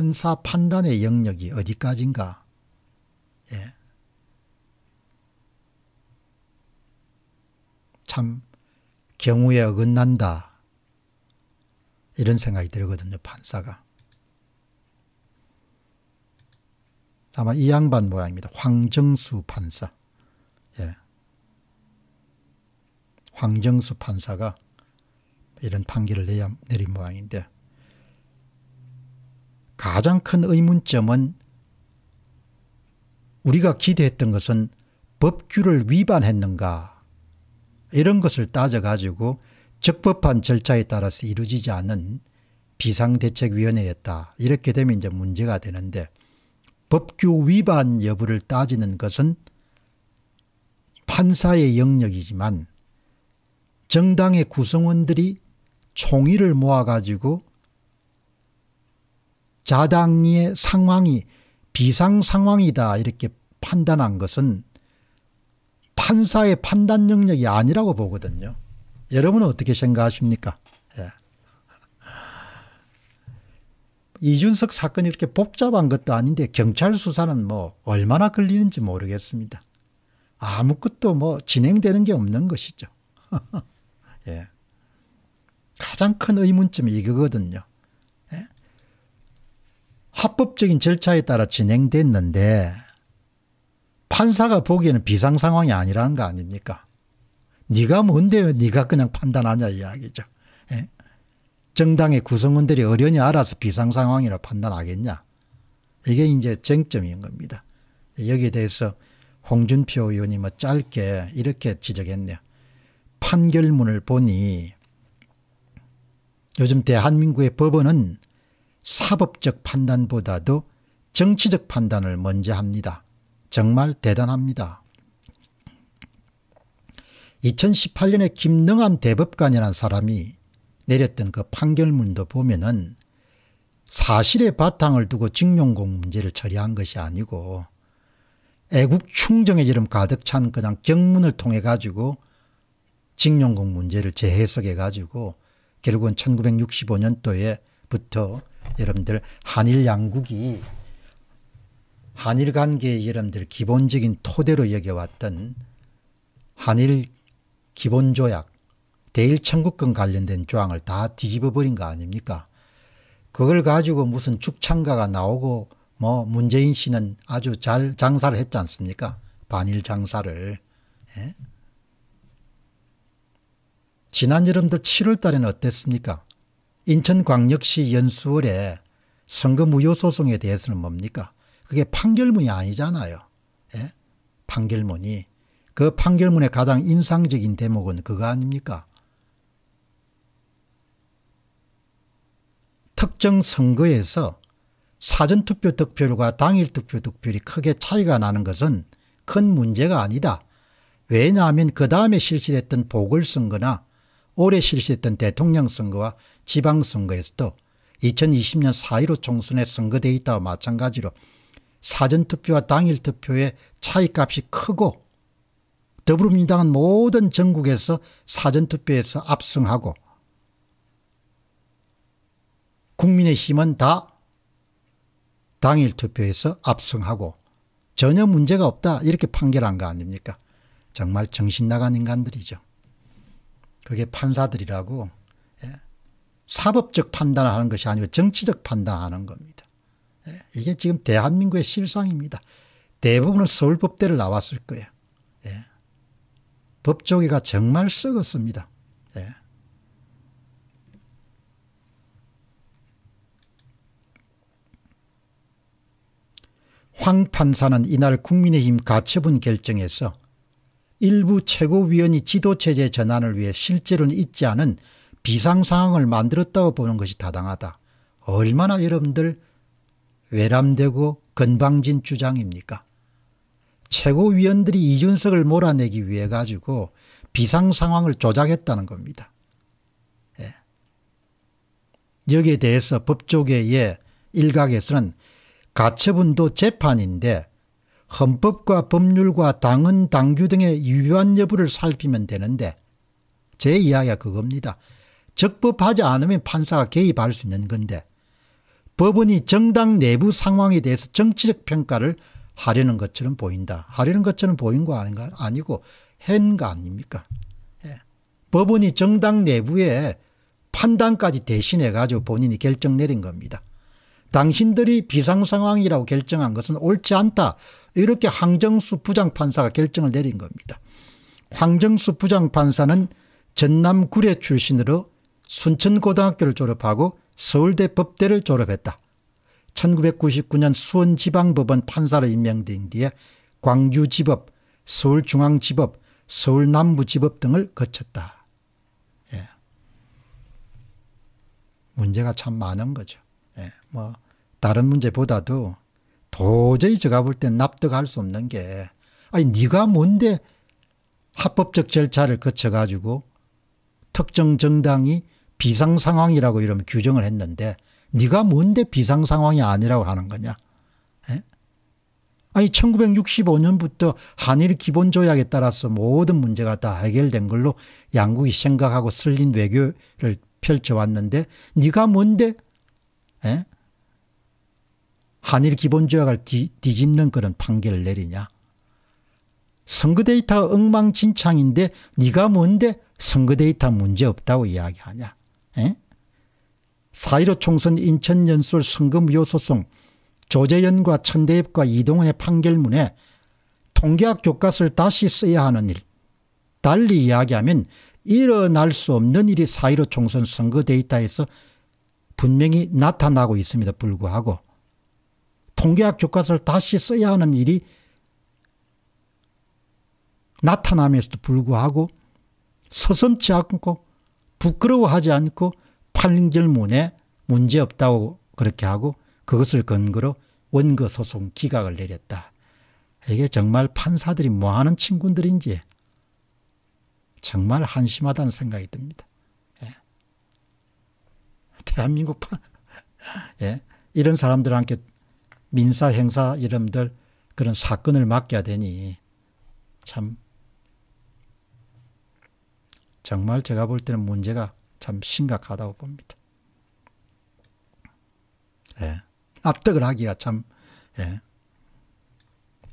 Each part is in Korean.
판사 판단의 영역이 어디까지인가? 예. 참 경우에 어긋난다. 이런 생각이 들거든요. 판사가. 아마 이 양반 모양입니다. 황정수 판사. 예. 황정수 판사가 이런 판결을 내야, 내린 모양인데 가장 큰 의문점은 우리가 기대했던 것은 법규를 위반했는가 이런 것을 따져가지고 적법한 절차에 따라서 이루어지지 않은 비상대책위원회였다. 이렇게 되면 이제 문제가 되는데 법규 위반 여부를 따지는 것은 판사의 영역이지만 정당의 구성원들이 총의를 모아가지고 자당의 상황이 비상 상황이다 이렇게 판단한 것은 판사의 판단 능력이 아니라고 보거든요. 여러분은 어떻게 생각하십니까? 예. 이준석 사건이 이렇게 복잡한 것도 아닌데 경찰 수사는 뭐 얼마나 걸리는지 모르겠습니다. 아무것도 뭐 진행되는 게 없는 것이죠. 예. 가장 큰 의문점이 이거거든요. 합법적인 절차에 따라 진행됐는데 판사가 보기에는 비상 상황이 아니라는 거 아닙니까? 네가 뭔데 네가 그냥 판단하냐 이야기죠. 예? 정당의 구성원들이 어련히 알아서 비상 상황이라 판단하겠냐. 이게 이제 쟁점인 겁니다. 여기에 대해서 홍준표 의원이 뭐 짧게 이렇게 지적했네요. 판결문을 보니 요즘 대한민국의 법원은 사법적 판단보다도 정치적 판단을 먼저 합니다. 정말 대단합니다. 2018년에 김능한 대법관이라는 사람이 내렸던 그 판결문도 보면은 사실의 바탕을 두고 직용공 문제를 처리한 것이 아니고 애국 충정의 이름 가득 찬 그냥 경문을 통해 가지고 직용공 문제를 재해석해 가지고 결국은 1965년도에부터 여러분들 한일 양국이 한일 관계의 여러분들 기본적인 토대로 여겨왔던 한일 기본조약 대일 청구권 관련된 조항을 다 뒤집어버린 거 아닙니까? 그걸 가지고 무슨 축창가가 나오고 뭐 문재인 씨는 아주 잘 장사를 했지 않습니까? 반일 장사를. 예? 지난 여름들 7월 달에는 어땠습니까? 인천광역시 연수월에 선거 무효 소송에 대해서는 뭡니까? 그게 판결문이 아니잖아요. 예? 판결문이. 그 판결문의 가장 인상적인 대목은 그거 아닙니까? 특정 선거에서 사전투표 득표율과 당일 투표 득표율이 크게 차이가 나는 것은 큰 문제가 아니다. 왜냐하면 그 다음에 실시됐던 보궐선거나 올해 실시했던 대통령 선거와 지방선거에서도 2020년 4.15 총선의 선거 데이터와 마찬가지로 사전투표와 당일투표의 차이값이 크고 더불어민주당은 모든 전국에서 사전투표에서 압승하고 국민의힘은 다 당일투표에서 압승하고 전혀 문제가 없다 이렇게 판결한 거 아닙니까? 정말 정신 나간 인간들이죠. 그게 판사들이라고 예. 사법적 판단을 하는 것이 아니고 정치적 판단하는 겁니다. 예. 이게 지금 대한민국의 실상입니다. 대부분은 서울법대를 나왔을 거예요. 예. 법조계가 정말 썩었습니다. 예. 황 판사는 이날 국민의힘 가처분 결정에서 일부 최고위원이 지도체제 전환을 위해 실제로는 있지 않은 비상상황을 만들었다고 보는 것이 타당하다. 얼마나 여러분들 외람되고 건방진 주장입니까? 최고위원들이 이준석을 몰아내기 위해 가지고 비상상황을 조작했다는 겁니다. 예. 여기에 대해서 법조계의 일각에서는 가처분도 재판인데 헌법과 법률과 당헌 당규 등의 위반 여부를 살피면 되는데 제 이야기가 그겁니다. 적법하지 않으면 판사가 개입할 수 있는 건데 법원이 정당 내부 상황에 대해서 정치적 평가를 하려는 것처럼 보인다. 하려는 것처럼 보인 거 아닌가? 아니고 헨거 아닙니까? 예. 법원이 정당 내부에 판단까지 대신해 가지고 본인이 결정 내린 겁니다. 당신들이 비상 상황이라고 결정한 것은 옳지 않다. 이렇게 황정수 부장판사가 결정을 내린 겁니다. 황정수 부장판사는 전남 구례 출신으로 순천고등학교를 졸업하고 서울대 법대를 졸업했다. 1999년 수원지방법원 판사로 임명된 뒤에 광주지법, 서울중앙지법, 서울남부지법 등을 거쳤다. 예. 문제가 참 많은 거죠. 예. 뭐 다른 문제보다도 도저히 제가 볼 땐 납득할 수 없는 게 아니 네가 뭔데 합법적 절차를 거쳐가지고 특정 정당이 비상상황이라고 이러면 규정을 했는데 네가 뭔데 비상상황이 아니라고 하는 거냐. 에? 아니 1965년부터 한일 기본조약에 따라서 모든 문제가 다 해결된 걸로 양국이 생각하고 슬린 외교를 펼쳐왔는데 네가 뭔데 에? 한일 기본조약을 뒤, 뒤집는 그런 판결을 내리냐. 선거 데이터 엉망진창인데 네가 뭔데 선거 데이터 문제없다고 이야기하냐. 에? 4.15 총선 인천연설 선거무효소송 조재연과 천대엽과 이동훈의 판결문에 통계학 교과서를 다시 써야 하는 일. 달리 이야기하면 일어날 수 없는 일이 4.15 총선 선거 데이터에서 분명히 나타나고 있음에도 불구하고 통계학 교과서를 다시 써야 하는 일이 나타남에서도 불구하고 서슴지 않고 부끄러워하지 않고 팔린질문에 문제없다고 그렇게 하고 그것을 근거로 원거소송 기각을 내렸다. 이게 정말 판사들이 뭐하는 친구들인지 정말 한심하다는 생각이 듭니다. 예. 대한민국 판 예. 이런 사람들한테 민사 행사 이름들 그런 사건을 맡겨야 되니 참 정말 제가 볼 때는 문제가 참 심각하다고 봅니다. 예. 납득을 하기가 참 예.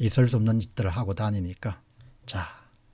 있을 수 없는 짓들을 하고 다니니까 자